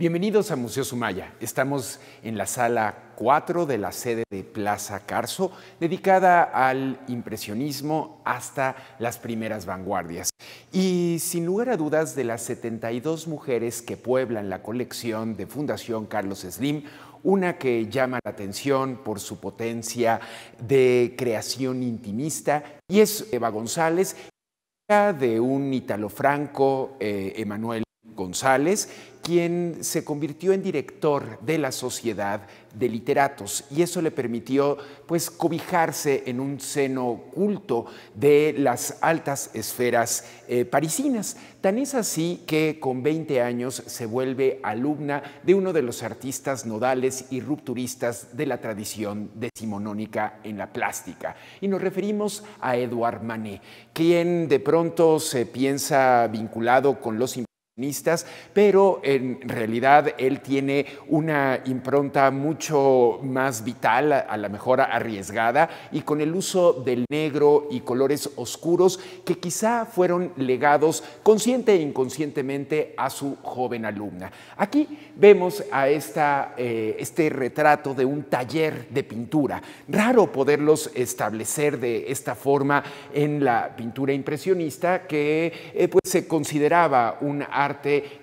Bienvenidos a Museo Sumaya. Estamos en la sala 4 de la sede de Plaza Carso, dedicada al impresionismo hasta las primeras vanguardias. Y sin lugar a dudas, de las 72 mujeres que pueblan la colección de Fundación Carlos Slim, una que llama la atención por su potencia de creación intimista, y es Eva González, de un italofranco, franco eh, Emanuel González, quien se convirtió en director de la Sociedad de Literatos y eso le permitió pues cobijarse en un seno culto de las altas esferas eh, parisinas. Tan es así que con 20 años se vuelve alumna de uno de los artistas nodales y rupturistas de la tradición decimonónica en la plástica. Y nos referimos a Eduard Manet, quien de pronto se piensa vinculado con los pero en realidad él tiene una impronta mucho más vital, a lo mejor arriesgada, y con el uso del negro y colores oscuros que quizá fueron legados consciente e inconscientemente a su joven alumna. Aquí vemos a esta, eh, este retrato de un taller de pintura. Raro poderlos establecer de esta forma en la pintura impresionista que eh, pues, se consideraba un arte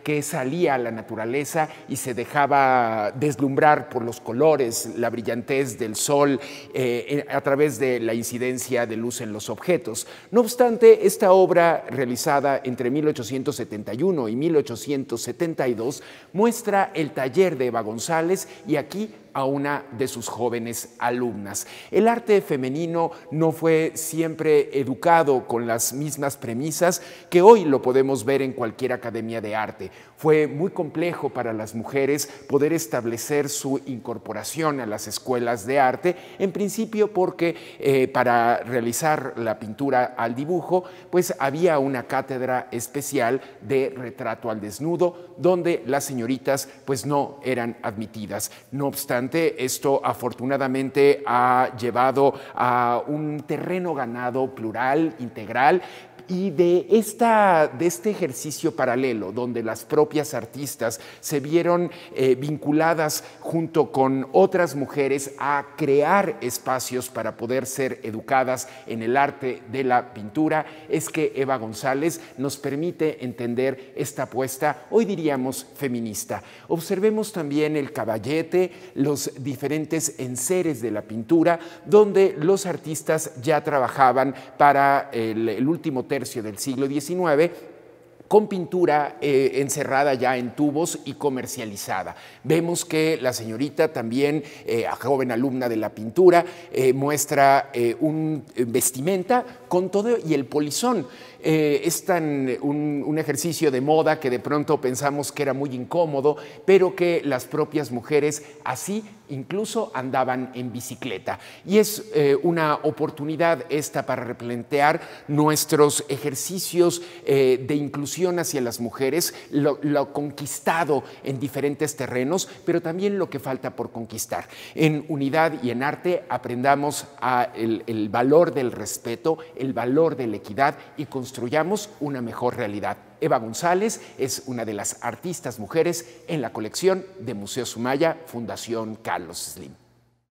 que salía a la naturaleza y se dejaba deslumbrar por los colores, la brillantez del sol eh, a través de la incidencia de luz en los objetos. No obstante, esta obra realizada entre 1871 y 1872 muestra el taller de Eva González y aquí a una de sus jóvenes alumnas. El arte femenino no fue siempre educado con las mismas premisas que hoy lo podemos ver en cualquier academia de arte. Fue muy complejo para las mujeres poder establecer su incorporación a las escuelas de arte, en principio porque eh, para realizar la pintura al dibujo, pues había una cátedra especial de retrato al desnudo, donde las señoritas pues no eran admitidas. No obstante, esto afortunadamente ha llevado a un terreno ganado plural, integral, y de, esta, de este ejercicio paralelo donde las propias artistas se vieron eh, vinculadas junto con otras mujeres a crear espacios para poder ser educadas en el arte de la pintura, es que Eva González nos permite entender esta apuesta, hoy diríamos feminista. Observemos también el caballete, los diferentes enseres de la pintura, donde los artistas ya trabajaban para el, el último tema del siglo XIX con pintura eh, encerrada ya en tubos y comercializada. Vemos que la señorita también, eh, joven alumna de la pintura, eh, muestra un vestimenta y el polizón. Eh, es tan un, ejercicio de moda que de pronto pensamos que era muy incómodo, pero que las propias mujeres así incluso andaban en bicicleta. Y es eh, una oportunidad esta para replantear nuestros ejercicios eh, de inclusión hacia las mujeres, lo, conquistado en diferentes terrenos, pero también lo que falta por conquistar. En unidad y en arte aprendamos el, valor del respeto, el valor de la equidad y construyamos una mejor realidad. Eva González es una de las artistas mujeres en la colección de Museo Sumaya, Fundación Carlos Slim.